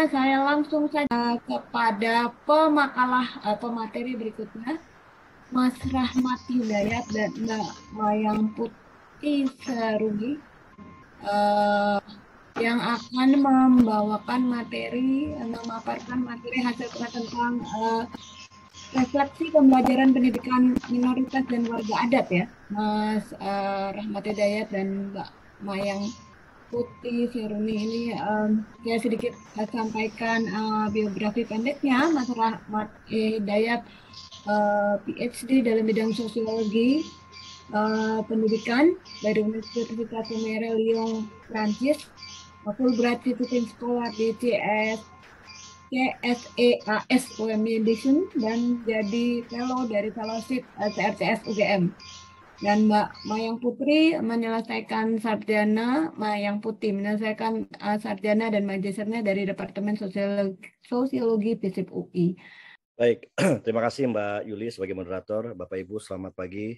Iya, saya langsung saja eh, kepada pemakalah uh, pemateri berikutnya Mas Rahmat Hidayat dan Mbak Wayang Putih Serugi uh, eh, yang akan membawakan materi memaparkan materi hasil tentang uh, refleksi pembelajaran pendidikan minoritas dan warga adat ya Mas uh, Rahmat Hidayat dan Mbak Mayang Putih Veroni ini um, ya sedikit saya sampaikan uh, biografi pendeknya Mas Rahmat Hidayat eh, uh, eh, PhD dalam bidang sosiologi uh, pendidikan dari Universitas Mere Lyon Prancis Fulbright Visiting Scholar di CS CSEAS UMI Edition dan jadi fellow dari fellowship CRCS UGM dan Mbak Mayang Putri menyelesaikan sarjana Mayang Putih menyelesaikan uh, sarjana dan magisternya dari Departemen Sosiologi, Sosiologi FISIP UI. Baik, terima kasih Mbak Yuli sebagai moderator. Bapak Ibu selamat pagi.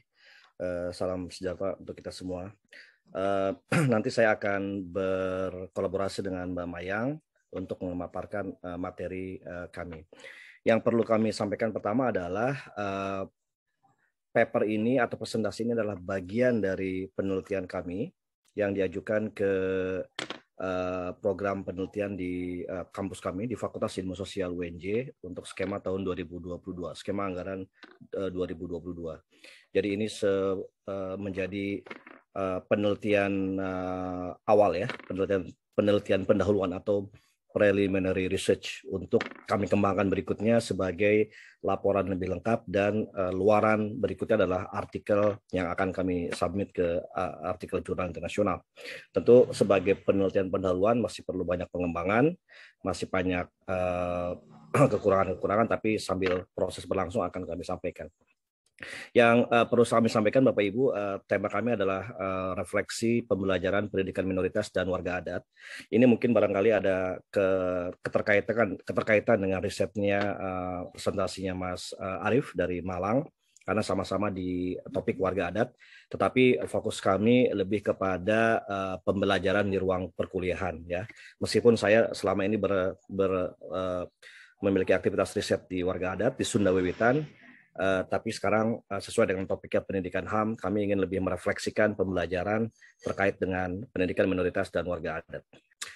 Uh, salam sejahtera untuk kita semua. Uh, nanti saya akan berkolaborasi dengan Mbak Mayang untuk memaparkan uh, materi uh, kami. Yang perlu kami sampaikan pertama adalah uh, paper ini atau presentasi ini adalah bagian dari penelitian kami yang diajukan ke eh, program penelitian di eh, kampus kami di Fakultas Ilmu Sosial UNJ untuk skema tahun 2022, skema anggaran 2022. Eh, Jadi ini menjadi penelitian awal ya, penelitian penelitian pendahuluan atau preliminary research untuk kami kembangkan berikutnya sebagai laporan lebih lengkap dan uh, luaran berikutnya adalah artikel yang akan kami submit ke uh, artikel jurnal internasional. Tentu sebagai penelitian pendahuluan masih perlu banyak pengembangan, masih banyak eh, kekurangan-kekurangan, uh, tapi sambil proses berlangsung akan kami sampaikan. Yang uh, perlu kami sampaikan Bapak Ibu, uh, tema kami adalah uh, refleksi pembelajaran pendidikan minoritas dan warga adat. Ini mungkin barangkali ada ke, keterkaitan keterkaitan dengan risetnya uh, presentasinya Mas uh, Arif dari Malang karena sama-sama di topik warga adat, tetapi fokus kami lebih kepada uh, pembelajaran di ruang perkuliahan ya. Meskipun saya selama ini ber, ber uh, memiliki aktivitas riset di warga adat di Sunda Wiwitan, Uh, tapi sekarang uh, sesuai dengan topiknya pendidikan HAM, kami ingin lebih merefleksikan pembelajaran terkait dengan pendidikan minoritas dan warga adat.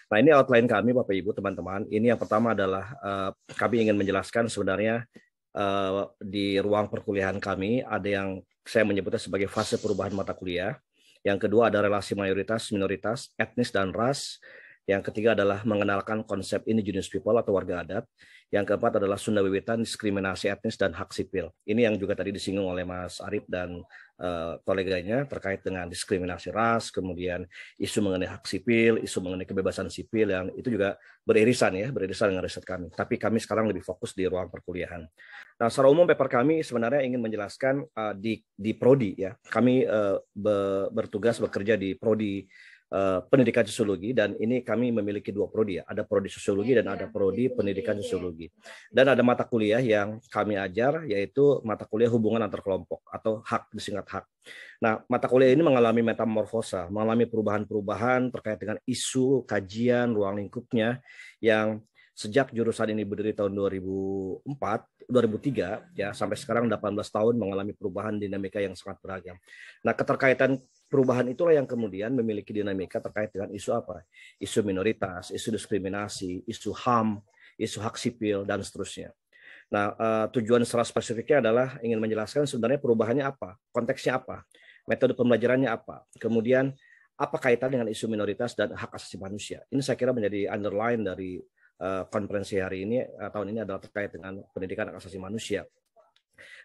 Nah ini outline kami Bapak Ibu teman-teman. Ini yang pertama adalah uh, kami ingin menjelaskan sebenarnya uh, di ruang perkuliahan kami ada yang saya menyebutnya sebagai fase perubahan mata kuliah. Yang kedua ada relasi mayoritas, minoritas, etnis dan ras. Yang ketiga adalah mengenalkan konsep indigenous people atau warga adat. Yang keempat adalah Sunda Wiwitan, diskriminasi etnis dan hak sipil. Ini yang juga tadi disinggung oleh Mas Arif dan uh, koleganya terkait dengan diskriminasi ras, kemudian isu mengenai hak sipil, isu mengenai kebebasan sipil yang itu juga beririsan ya, beririsan dengan riset kami. Tapi kami sekarang lebih fokus di ruang perkuliahan. Nah, secara umum paper kami sebenarnya ingin menjelaskan uh, di di prodi ya. Kami uh, be, bertugas bekerja di prodi uh, pendidikan sosiologi dan ini kami memiliki dua prodi ya. Ada prodi sosiologi dan iya, ada iya, prodi pendidikan iya. sosiologi. Dan ada mata kuliah yang kami ajar yaitu mata kuliah hubungan antar kelompok atau hak disingkat hak. Nah, mata kuliah ini mengalami metamorfosa, mengalami perubahan-perubahan terkait dengan isu, kajian, ruang lingkupnya yang sejak jurusan ini berdiri tahun 2004, 2003 ya sampai sekarang 18 tahun mengalami perubahan dinamika yang sangat beragam. Nah, keterkaitan perubahan itulah yang kemudian memiliki dinamika terkait dengan isu apa? Isu minoritas, isu diskriminasi, isu HAM, isu hak sipil, dan seterusnya. Nah, eh, tujuan secara spesifiknya adalah ingin menjelaskan sebenarnya perubahannya apa, konteksnya apa, metode pembelajarannya apa, kemudian apa kaitan dengan isu minoritas dan hak asasi manusia. Ini saya kira menjadi underline dari eh, konferensi hari ini eh, tahun ini adalah terkait dengan pendidikan hak asasi manusia.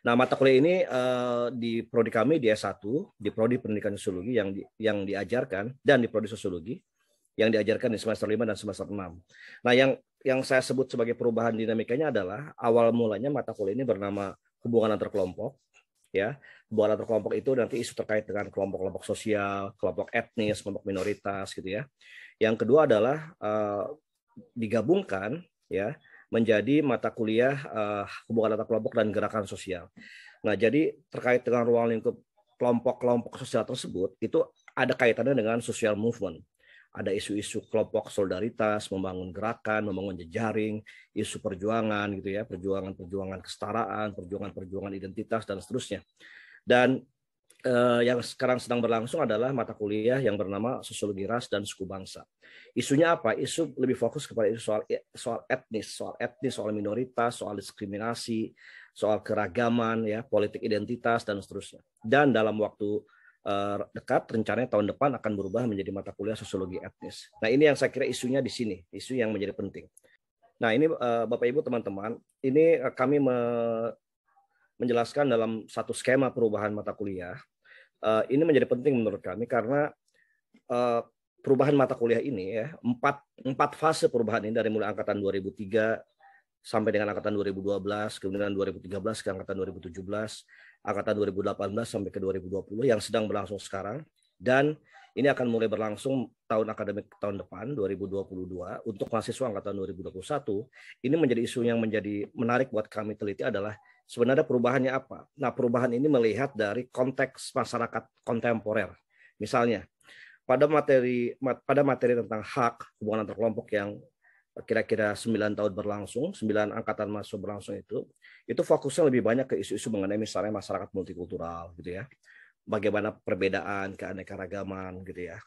Nah, mata kuliah ini uh, di prodi kami di S1, di prodi Pendidikan Sosiologi yang di, yang diajarkan dan di prodi Sosiologi yang diajarkan di semester 5 dan semester 6. Nah, yang yang saya sebut sebagai perubahan dinamikanya adalah awal mulanya mata kuliah ini bernama hubungan antar kelompok ya. Hubungan antar kelompok itu nanti isu terkait dengan kelompok-kelompok sosial, kelompok etnis, kelompok minoritas gitu ya. Yang kedua adalah uh, digabungkan ya menjadi mata kuliah uh, hubungan antar kelompok dan gerakan sosial. Nah, jadi terkait dengan ruang lingkup kelompok-kelompok sosial tersebut itu ada kaitannya dengan social movement. Ada isu-isu kelompok solidaritas, membangun gerakan, membangun jejaring, isu perjuangan gitu ya, perjuangan-perjuangan kesetaraan, perjuangan-perjuangan identitas dan seterusnya. Dan eh, yang sekarang sedang berlangsung adalah mata kuliah yang bernama sosiologi ras dan suku bangsa. Isunya apa? Isu lebih fokus kepada isu soal e-, soal etnis, soal etnis, soal minoritas, soal diskriminasi, soal keragaman, ya, politik identitas dan seterusnya. Dan dalam waktu eh, dekat rencananya tahun depan akan berubah menjadi mata kuliah sosiologi etnis. Nah, ini yang saya kira isunya di sini, isu yang menjadi penting. Nah, ini eh, Bapak Ibu teman-teman, ini eh, kami me menjelaskan dalam satu skema perubahan mata kuliah. Eh, ini menjadi penting menurut kami karena eh, perubahan mata kuliah ini ya, empat, empat fase perubahan ini dari mulai angkatan 2003 sampai dengan angkatan 2012, kemudian 2013 ke angkatan 2017, angkatan 2018 sampai ke 2020 yang sedang berlangsung sekarang dan ini akan mulai berlangsung tahun akademik tahun depan 2022 untuk mahasiswa angkatan 2021. Ini menjadi isu yang menjadi menarik buat kami teliti adalah sebenarnya perubahannya apa? Nah, perubahan ini melihat dari konteks masyarakat kontemporer. Misalnya, pada materi pada materi tentang hak hubungan antar kelompok yang kira-kira 9 tahun berlangsung, 9 angkatan masuk berlangsung itu, itu fokusnya lebih banyak ke isu-isu mengenai misalnya masyarakat multikultural gitu ya. Bagaimana perbedaan keanekaragaman gitu ya.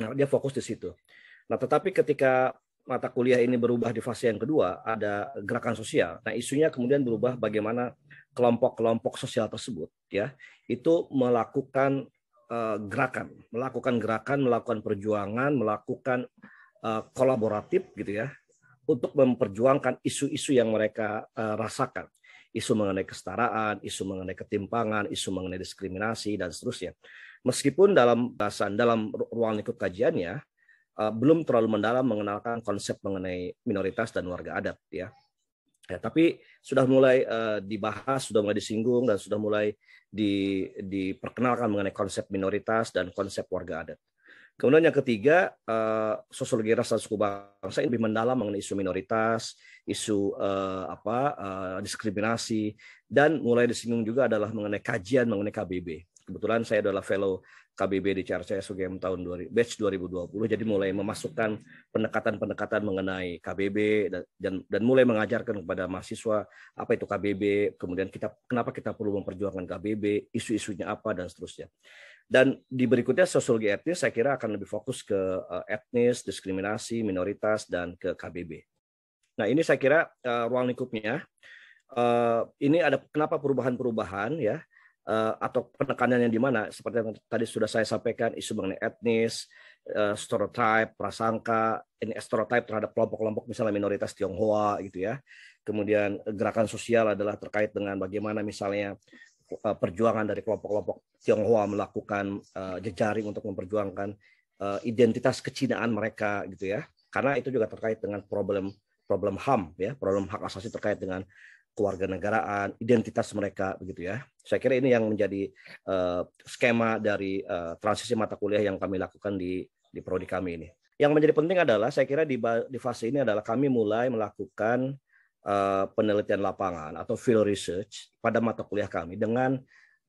Nah, dia fokus di situ. Nah, tetapi ketika mata kuliah ini berubah di fase yang kedua, ada gerakan sosial. Nah, isunya kemudian berubah bagaimana kelompok-kelompok sosial tersebut ya, itu melakukan uh, gerakan, melakukan gerakan, melakukan perjuangan, melakukan uh, kolaboratif gitu ya untuk memperjuangkan isu-isu yang mereka uh, rasakan. Isu mengenai kesetaraan, isu mengenai ketimpangan, isu mengenai diskriminasi dan seterusnya. Meskipun dalam bahasan dalam ruang lingkup kajiannya Eh, belum terlalu mendalam mengenalkan konsep mengenai minoritas dan warga adat ya. Ya, tapi sudah mulai uh, dibahas, sudah mulai disinggung dan sudah mulai di, diperkenalkan mengenai konsep minoritas dan konsep warga adat. Kemudian yang ketiga, uh, sosiologi ras dan suku bangsa ini lebih mendalam mengenai isu minoritas, isu uh, apa uh, diskriminasi, dan mulai disinggung juga adalah mengenai kajian mengenai KBB. Kebetulan saya adalah fellow KBB di CRCS UGM tahun 2000, batch 2020, jadi mulai memasukkan pendekatan-pendekatan mengenai KBB dan, dan mulai mengajarkan kepada mahasiswa apa itu KBB, kemudian kita kenapa kita perlu memperjuangkan KBB, isu-isunya apa dan seterusnya. Dan di berikutnya sosiologi etnis saya kira akan lebih fokus ke eh, etnis, diskriminasi, minoritas dan ke KBB. Nah ini saya kira uh, ruang lingkupnya. Uh, ini ada kenapa perubahan-perubahan ya Eh, atau penekanannya di mana seperti yang tadi sudah saya sampaikan isu mengenai etnis, eh, stereotype, prasangka, ini stereotype terhadap kelompok-kelompok misalnya minoritas Tionghoa gitu ya. Kemudian eh, gerakan sosial adalah terkait dengan bagaimana misalnya perjuangan dari kelompok-kelompok Tionghoa melakukan jejaring untuk memperjuangkan identitas kecinaan mereka gitu ya. Karena itu juga terkait dengan problem problem HAM ya, problem hak asasi terkait dengan kewarganegaraan, identitas mereka begitu ya. Saya kira ini yang menjadi uh, skema dari uh, transisi mata kuliah yang kami lakukan di di prodi kami ini. Yang menjadi penting adalah saya kira di di fase ini adalah kami mulai melakukan uh, penelitian lapangan atau field research pada mata kuliah kami dengan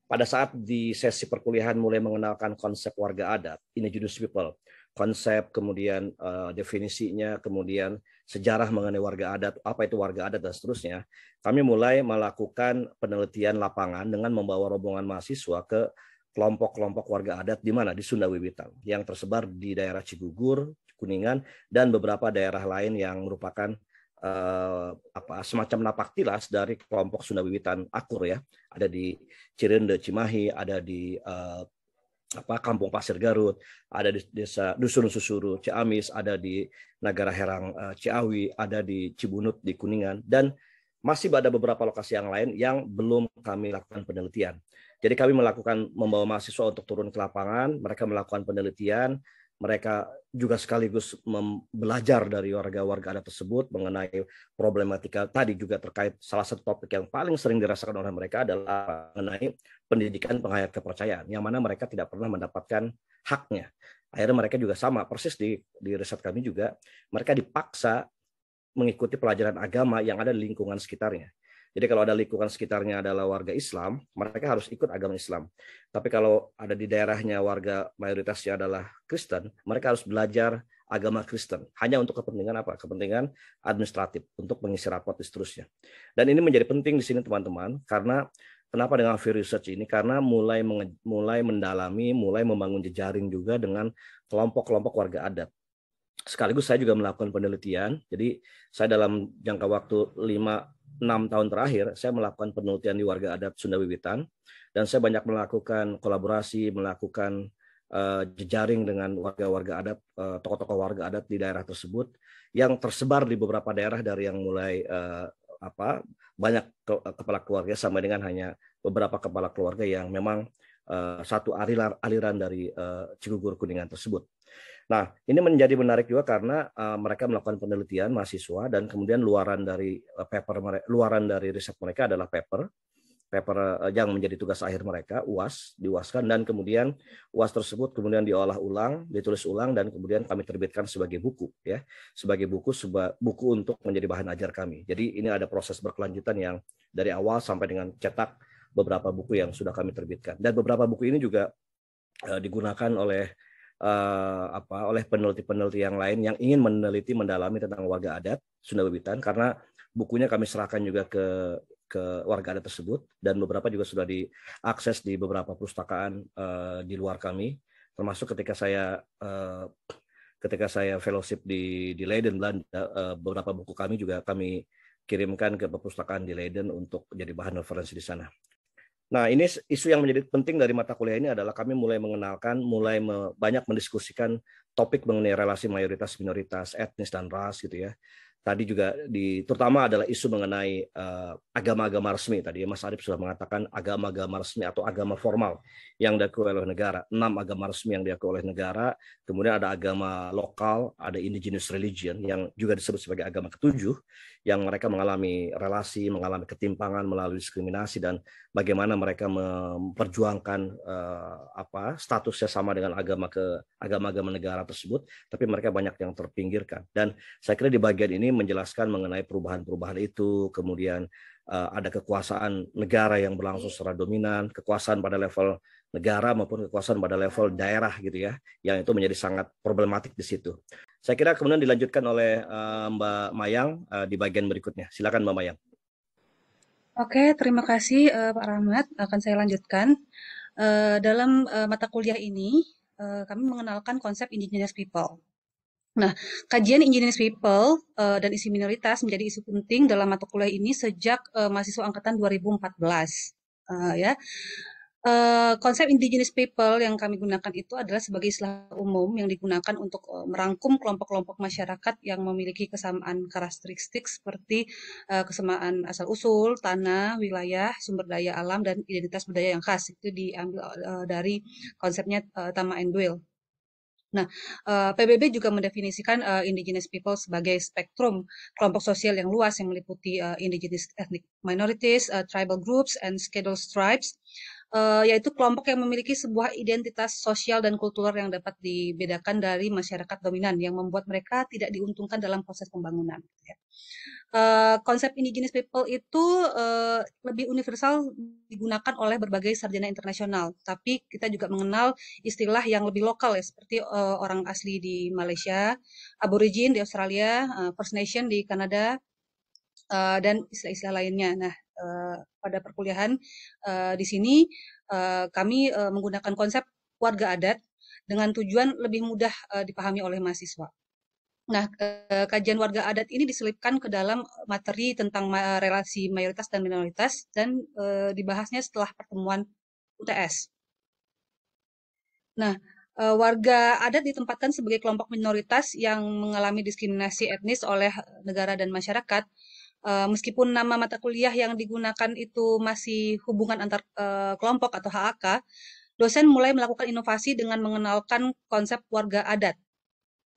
pada saat di sesi perkuliahan mulai mengenalkan konsep warga adat, indigenous people konsep, kemudian uh, definisinya, kemudian sejarah mengenai warga adat, apa itu warga adat dan seterusnya. Kami mulai melakukan penelitian lapangan dengan membawa rombongan mahasiswa ke kelompok-kelompok warga adat di mana di Sunda Wiwitan yang tersebar di daerah Cigugur, Kuningan dan beberapa daerah lain yang merupakan uh, apa semacam napak tilas dari kelompok Sunda Wiwitan Akur ya. Ada di Cirende, Cimahi, ada di uh, apa Kampung Pasir Garut, ada di desa Dusun Susuru Ciamis, ada di Nagara Herang eh, Ciawi, ada di Cibunut di Kuningan dan masih ada beberapa lokasi yang lain yang belum kami lakukan penelitian. Jadi kami melakukan membawa mahasiswa untuk turun ke lapangan, mereka melakukan penelitian, mereka juga sekaligus belajar dari warga-warga adat tersebut mengenai problematika tadi juga terkait salah satu topik yang paling sering dirasakan oleh mereka adalah mengenai pendidikan penghayat kepercayaan yang mana mereka tidak pernah mendapatkan haknya. Akhirnya mereka juga sama persis di di riset kami juga mereka dipaksa mengikuti pelajaran agama yang ada di lingkungan sekitarnya. Jadi kalau ada lingkungan sekitarnya adalah warga Islam, mereka harus ikut agama Islam. Tapi kalau ada di daerahnya warga mayoritasnya adalah Kristen, mereka harus belajar agama Kristen hanya untuk kepentingan apa? Kepentingan administratif untuk mengisi rapot dan seterusnya. Dan ini menjadi penting di sini teman-teman karena kenapa dengan Free Research ini? Karena mulai mulai mendalami, mulai membangun jejaring juga dengan kelompok-kelompok warga adat sekaligus saya juga melakukan penelitian. Jadi saya dalam jangka waktu 5 enam tahun terakhir saya melakukan penelitian di warga adat Sunda Wiwitan dan saya banyak melakukan kolaborasi, melakukan eh, jejaring dengan warga-warga adat, eh, tokoh-tokoh warga adat di daerah tersebut yang tersebar di beberapa daerah dari yang mulai eh, apa banyak kepala keluarga sampai dengan hanya beberapa kepala keluarga yang memang satu aliran dari Cigugur Kuningan tersebut. Nah, ini menjadi menarik juga karena uh, mereka melakukan penelitian mahasiswa dan kemudian luaran dari e, paper luaran dari riset mereka adalah paper paper e, yang menjadi tugas akhir mereka UAS diuaskan dan kemudian UAS tersebut kemudian diolah ulang, ditulis ulang dan kemudian kami terbitkan sebagai buku ya, sebagai buku seba, buku untuk menjadi bahan ajar kami. Jadi ini ada proses berkelanjutan yang dari awal sampai dengan cetak beberapa buku yang sudah kami terbitkan dan beberapa buku ini juga e, digunakan oleh uh, apa oleh peneliti-peneliti yang lain yang ingin meneliti mendalami tentang warga adat Sunda Bebitan karena bukunya kami serahkan juga ke ke warga adat tersebut dan beberapa juga sudah diakses di beberapa perpustakaan uh, di luar kami termasuk ketika saya uh, ketika saya fellowship di di Leiden Belanda beberapa buku kami juga kami kirimkan ke perpustakaan di Leiden untuk jadi bahan referensi di sana. Nah, ini isu yang menjadi penting dari mata kuliah ini adalah kami mulai mengenalkan, mulai banyak mendiskusikan topik mengenai relasi mayoritas minoritas, etnis dan ras gitu ya tadi juga di terutama adalah isu mengenai eh, agama-agama uh, resmi tadi Mas Arief sudah mengatakan agama-agama resmi atau agama formal yang diakui oleh negara enam agama resmi yang diakui oleh negara kemudian ada agama lokal ada indigenous religion yang juga disebut sebagai agama ketujuh yang mereka mengalami relasi mengalami ketimpangan melalui diskriminasi dan bagaimana mereka memperjuangkan uh, apa statusnya sama dengan agama ke agama-agama negara tersebut tapi mereka banyak yang terpinggirkan dan saya kira di bagian ini menjelaskan mengenai perubahan-perubahan itu, kemudian eh, ada kekuasaan negara yang berlangsung iya. secara dominan, kekuasaan pada level negara maupun kekuasaan pada level daerah gitu ya, yang itu menjadi sangat problematik di situ. Saya kira kemudian dilanjutkan oleh eh, Mbak Mayang eh, di bagian berikutnya. Silakan Mbak Mayang. Oke, terima kasih Pak Rahmat. Akan saya lanjutkan. dalam mata kuliah ini, kami mengenalkan konsep indigenous people. Nah, kajian Indigenous People uh, dan isu minoritas menjadi isu penting dalam mata kuliah ini sejak uh, mahasiswa angkatan 2014. Uh, eh, ya. Uh, konsep indigenous people yang kami gunakan itu adalah sebagai istilah umum yang digunakan untuk uh, merangkum kelompok-kelompok masyarakat yang memiliki kesamaan karakteristik seperti uh, kesamaan asal-usul, tanah, wilayah, sumber daya alam, dan identitas budaya yang khas. Itu diambil uh, dari konsepnya uh, Tama and Dwell. Nah, eh, PBB juga mendefinisikan eh, indigenous people sebagai spektrum kelompok sosial yang luas yang meliputi eh, indigenous ethnic minorities, tribal groups, and scheduled tribes uh, yaitu kelompok yang memiliki sebuah identitas sosial dan kultural yang dapat dibedakan dari masyarakat dominan yang membuat mereka tidak diuntungkan dalam proses pembangunan. Gitu ya. Uh, konsep indigenous people itu uh, lebih universal digunakan oleh berbagai sarjana internasional, tapi kita juga mengenal istilah yang lebih lokal ya seperti uh, orang asli di Malaysia, aborigin di Australia, uh, First Nation di Kanada, Eh, dan istilah-istilah lainnya. Nah, eh, pada perkuliahan eh, di sini kami menggunakan konsep warga adat dengan tujuan lebih mudah dipahami oleh mahasiswa. Nah, kajian warga adat ini diselipkan ke dalam materi tentang relasi mayoritas dan minoritas dan dibahasnya setelah pertemuan UTS. Nah, warga adat ditempatkan sebagai kelompok minoritas yang mengalami diskriminasi etnis oleh negara dan masyarakat uh, meskipun nama mata kuliah yang digunakan itu masih hubungan antar uh, kelompok atau HAK, dosen mulai melakukan inovasi dengan mengenalkan konsep warga adat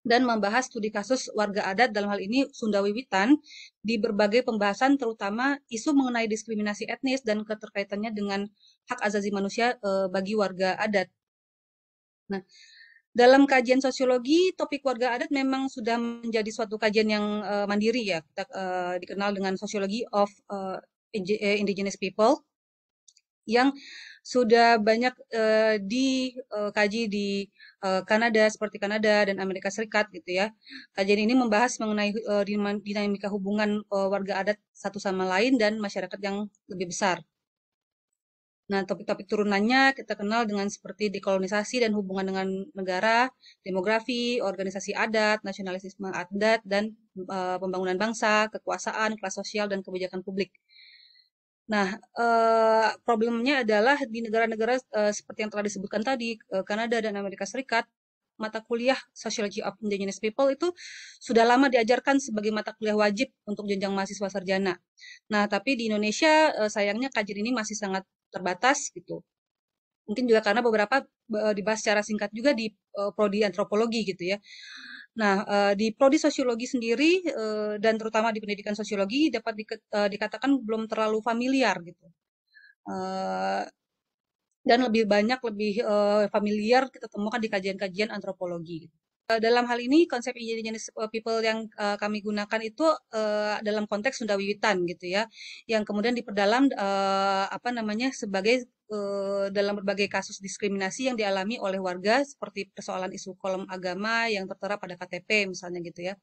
dan membahas studi kasus warga adat dalam hal ini Sunda Wiwitan di berbagai pembahasan terutama isu mengenai diskriminasi etnis dan keterkaitannya dengan hak asasi manusia uh, bagi warga adat. Nah, dalam kajian sosiologi topik warga adat memang sudah menjadi suatu kajian yang uh, mandiri ya kita, uh, dikenal dengan sosiologi of uh, indigenous people yang sudah banyak uh, dikaji uh, di uh, Kanada seperti Kanada dan Amerika Serikat gitu ya kajian ini membahas mengenai uh, dinamika hubungan uh, warga adat satu sama lain dan masyarakat yang lebih besar Nah, topik-topik turunannya kita kenal dengan seperti dekolonisasi dan hubungan dengan negara, demografi, organisasi adat, nasionalisme adat, dan e, pembangunan bangsa, kekuasaan, kelas sosial, dan kebijakan publik. Nah, e, problemnya adalah di negara-negara e, seperti yang telah disebutkan tadi, e, Kanada dan Amerika Serikat, mata kuliah Sociology of Indigenous People itu sudah lama diajarkan sebagai mata kuliah wajib untuk jenjang mahasiswa sarjana. Nah, tapi di Indonesia sayangnya kajian ini masih sangat terbatas gitu. Mungkin juga karena beberapa dibahas secara singkat juga di uh, prodi antropologi gitu ya. Nah, uh, di prodi sosiologi sendiri uh, dan terutama di pendidikan sosiologi dapat di, uh, dikatakan belum terlalu familiar gitu. Uh, dan lebih banyak lebih uh, familiar kita temukan di kajian-kajian antropologi. Gitu. Eh, dalam hal ini konsep indigenous eh, people yang uh, kami gunakan itu uh, dalam konteks Sunda Wiwitan gitu ya, yang kemudian diperdalam uh, apa namanya sebagai uh, dalam berbagai kasus diskriminasi yang dialami oleh warga seperti persoalan isu kolom agama yang tertera pada KTP misalnya gitu ya.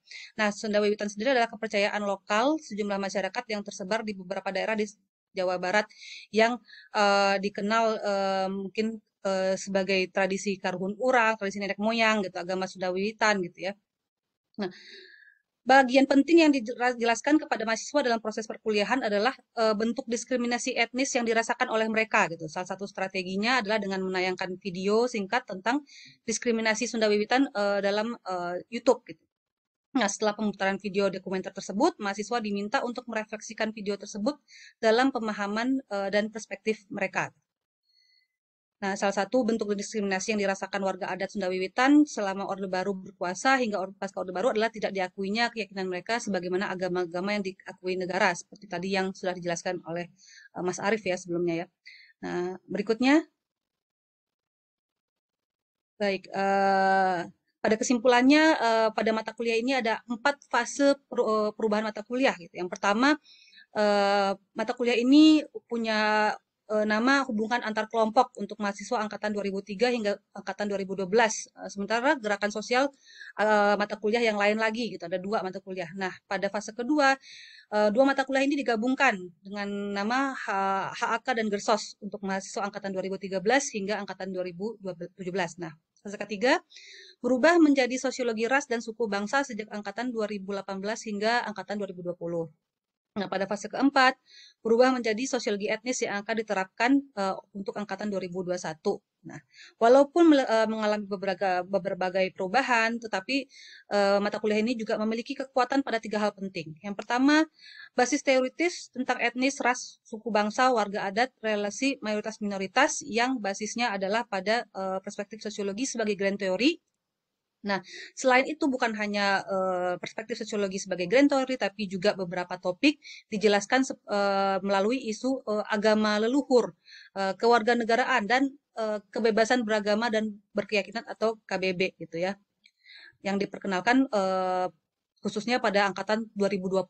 Nah Sunda Wiwitan sendiri adalah kepercayaan lokal sejumlah masyarakat yang tersebar di beberapa daerah di Jawa Barat yang uh, dikenal uh, mungkin Eh, sebagai tradisi karuhun ura, tradisi nenek moyang gitu, agama wiwitan gitu ya. Nah, bagian penting yang dijelaskan kepada mahasiswa dalam proses perkuliahan adalah eh, bentuk diskriminasi etnis yang dirasakan oleh mereka gitu. Salah satu strateginya adalah dengan menayangkan video singkat tentang diskriminasi Sunda Wiwitan eh, dalam YouTube gitu. Nah, setelah pemutaran video dokumenter tersebut, mahasiswa diminta untuk merefleksikan video tersebut dalam pemahaman dan perspektif mereka. Nah, salah satu bentuk diskriminasi yang dirasakan warga adat Sunda Wiwitan selama Orde Baru berkuasa hingga pasca Orde Baru adalah tidak diakuinya keyakinan mereka sebagaimana agama-agama yang diakui negara, seperti tadi yang sudah dijelaskan oleh eh, Mas Arief ya sebelumnya ya. Nah, berikutnya. Baik, uh, pada kesimpulannya uh, pada mata kuliah ini ada empat fase perubahan mata kuliah. Gitu. Yang pertama, uh, mata kuliah ini punya Eh, nama hubungan antar kelompok untuk mahasiswa angkatan 2003 hingga angkatan 2012. Eh, sementara gerakan sosial eh, mata kuliah yang lain lagi gitu ada dua mata kuliah. Nah, pada fase kedua dua mata kuliah ini digabungkan dengan nama HAKA HAK dan Gersos untuk mahasiswa angkatan 2013 hingga angkatan 2017. Nah, fase ketiga berubah menjadi sosiologi ras dan suku bangsa sejak angkatan 2018 hingga angkatan 2020. Nah, pada fase keempat, berubah menjadi sosiologi etnis yang akan diterapkan uh, untuk angkatan 2021. Nah, walaupun uh, mengalami beberapa berbagai perubahan, tetapi uh, mata kuliah ini juga memiliki kekuatan pada tiga hal penting. Yang pertama, basis teoritis tentang etnis, ras, suku bangsa, warga adat, relasi mayoritas minoritas yang basisnya adalah pada uh, perspektif sosiologi sebagai grand teori Nah, selain itu bukan hanya uh, perspektif sosiologi sebagai grand theory, tapi juga beberapa topik dijelaskan uh, melalui isu uh, agama leluhur, uh, kewarganegaraan, dan uh, kebebasan beragama dan berkeyakinan atau KBB gitu ya, yang diperkenalkan uh, khususnya pada angkatan 2020.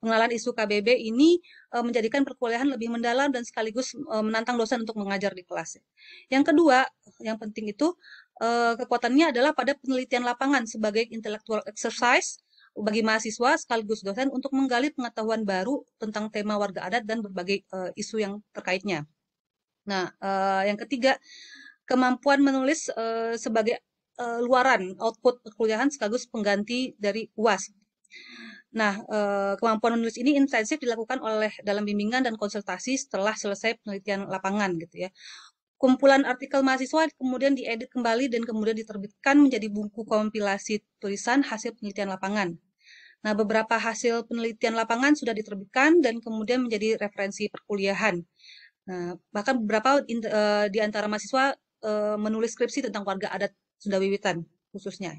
Pengenalan isu KBB ini uh, menjadikan perkuliahan lebih mendalam dan sekaligus uh, menantang dosen untuk mengajar di kelas. Yang kedua, yang penting itu Eh, kekuatannya adalah pada penelitian lapangan sebagai intellectual exercise bagi mahasiswa sekaligus dosen untuk menggali pengetahuan baru tentang tema warga adat dan berbagai uh, isu yang terkaitnya. Nah, uh, yang ketiga, kemampuan menulis uh, sebagai uh, luaran output perkuliahan sekaligus pengganti dari UAS. Nah, uh, kemampuan menulis ini intensif dilakukan oleh dalam bimbingan dan konsultasi setelah selesai penelitian lapangan gitu ya kumpulan artikel mahasiswa kemudian diedit kembali dan kemudian diterbitkan menjadi buku kompilasi tulisan hasil penelitian lapangan. Nah, beberapa hasil penelitian lapangan sudah diterbitkan dan kemudian menjadi referensi perkuliahan. Nah, bahkan beberapa eh, di antara mahasiswa eh, menulis skripsi tentang warga adat Sunda Wiwitan khususnya.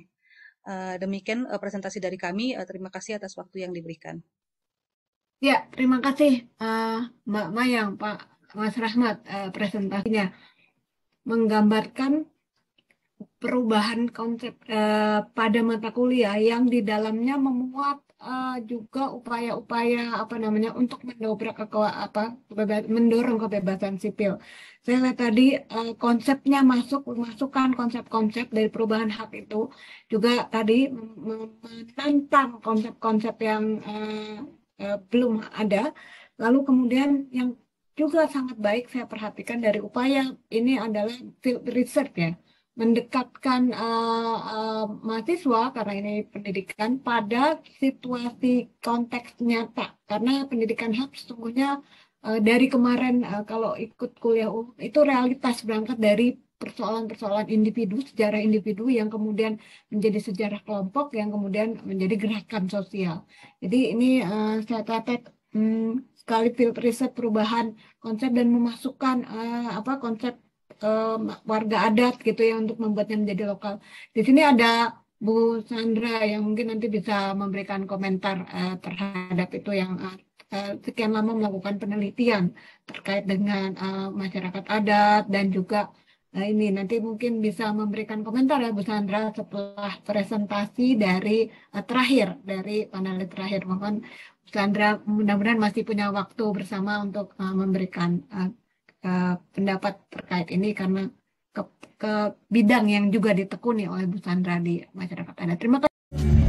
Eh, demikian presentasi dari kami. terima kasih atas waktu yang diberikan. Ya, terima kasih uh, Mbak Mayang, Pak Mas Rahmat uh, presentasinya menggambarkan perubahan konsep uh, pada mata kuliah yang di dalamnya memuat uh, juga upaya-upaya apa namanya untuk mendobrak ke apa mendorong kebebasan sipil. Saya lihat tadi uh, konsepnya masuk masukkan konsep-konsep dari perubahan hak itu juga tadi menantang konsep-konsep yang uh, uh, belum ada. Lalu kemudian yang juga sangat baik saya perhatikan dari upaya ini adalah field research ya mendekatkan uh, uh, mahasiswa karena ini pendidikan pada situasi konteks nyata karena pendidikan hub sesungguhnya uh, dari kemarin uh, kalau ikut kuliah umum itu realitas berangkat dari persoalan-persoalan individu sejarah individu yang kemudian menjadi sejarah kelompok yang kemudian menjadi gerakan sosial jadi ini uh, saya catat hmm, sekali field riset perubahan konsep dan memasukkan uh, apa konsep uh, warga adat gitu ya untuk membuatnya menjadi lokal. Di sini ada Bu Sandra yang mungkin nanti bisa memberikan komentar uh, terhadap itu yang uh, sekian lama melakukan penelitian terkait dengan uh, masyarakat adat dan juga Nah ini nanti mungkin bisa memberikan komentar ya Bu Sandra setelah presentasi dari uh, terakhir dari panelis terakhir mohon Chandra mudah-mudahan masih punya waktu bersama untuk uh, memberikan uh, uh, pendapat terkait ini karena ke, ke bidang yang juga ditekuni oleh Bu Sandra di masyarakat Anda. Terima kasih.